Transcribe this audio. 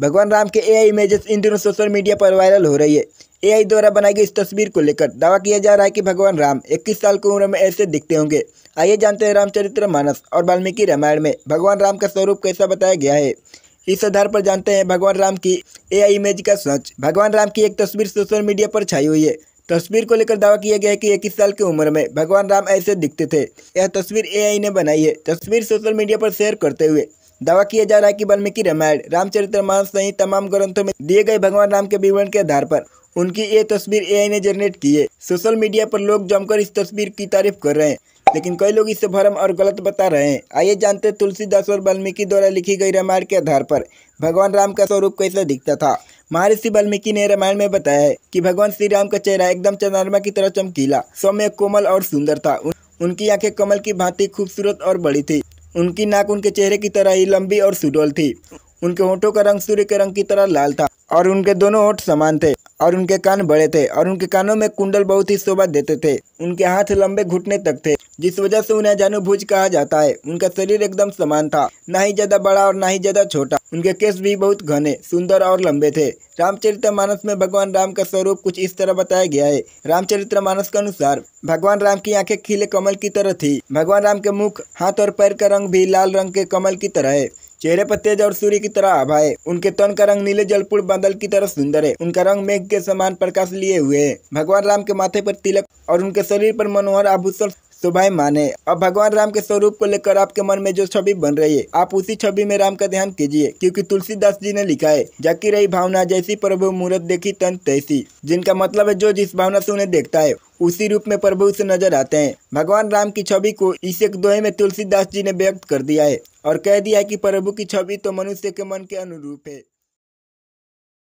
भगवान राम के आई images in दिनों सोशल मीडिया पर वायरल हो रही है एआई द्वारा बनाई गई इस तस्वीर को लेकर दावा किया जा रहा है कि भगवान राम 21 साल की उम्र में ऐसे दिखते होंगे आइए जानते हैं रामचरित्र मानस और वाल्मीकि रामायण में भगवान राम का स्वरूप कैसा बताया गया है इस आधार पर जानते हैं भगवान राम की एआई इमेज का सच भगवान राम की एक तस्वीर सोशल मीडिया पर छाई हुई है तस्वीर को लेकर दावा किया गया है कि इक्कीस साल की उम्र में भगवान राम ऐसे दिखते थे यह तस्वीर ए ने बनाई है तस्वीर सोशल मीडिया पर शेयर करते हुए दावा किया जा रहा है कि वाल्मीकि रामायण रामचरित्र मानस सहित तमाम ग्रंथों में दिए गए भगवान राम के विवरण के आधार पर उनकी ये तस्वीर एआई ने जनरेट की है सोशल मीडिया पर लोग जमकर इस तस्वीर की तारीफ कर रहे हैं लेकिन कई लोग इसे भरम और गलत बता रहे हैं आइए जानते तुलसीदास और वाल्मीकि द्वारा लिखी गई रामायण के आधार पर भगवान राम का स्वरूप कैसा दिखता था महर्षि वाल्मीकि ने रामायण में बताया है कि भगवान श्री राम का चेहरा एकदम चंद्रमा की तरह चमकीला सौम्य कोमल और सुंदर था उनकी आंखें कमल की भांति खूबसूरत और बड़ी थी उनकी नाक उनके चेहरे की तरह ही लंबी और सुडोल थी उनके होठों का रंग सूर्य के रंग की तरह लाल था और उनके दोनों होठ समान थे और उनके कान बड़े थे और उनके कानों में कुंडल बहुत ही शोभा देते थे उनके हाथ लंबे घुटने तक थे जिस वजह से उन्हें जानुभूज कहा जाता है उनका शरीर एकदम समान था न ही ज्यादा बड़ा और न ही ज्यादा छोटा उनके केस भी बहुत घने सुंदर और लंबे थे रामचरित्र मानस में भगवान राम का स्वरूप कुछ इस तरह बताया गया है रामचरित्र मानस के अनुसार भगवान राम की आंखें खिले कमल की तरह थी भगवान राम के मुख हाथ और पैर का रंग भी लाल रंग के कमल की तरह है चेहरे पर तेज और सूर्य की तरह आभा है उनके तन का रंग नीले जलपुर बादल की तरह सुंदर है उनका रंग मेघ के समान प्रकाश लिए हुए है भगवान राम के माथे पर तिलक और उनके शरीर पर मनोहर आभूषण तो भाई माने अब भगवान राम के स्वरूप को लेकर आपके मन में जो छवि बन रही है आप उसी छवि में राम का ध्यान कीजिए क्योंकि तुलसीदास जी ने लिखा है जाकी रही भावना जैसी प्रभु मूर्त देखी तन तैसी जिनका मतलब है जो जिस भावना से उन्हें देखता है उसी रूप में प्रभु से नजर आते हैं भगवान राम की छवि को इस एक दोहे में तुलसीदास जी ने व्यक्त कर दिया है और कह दिया है कि प्रभु की छवि तो मनुष्य के मन के अनुरूप है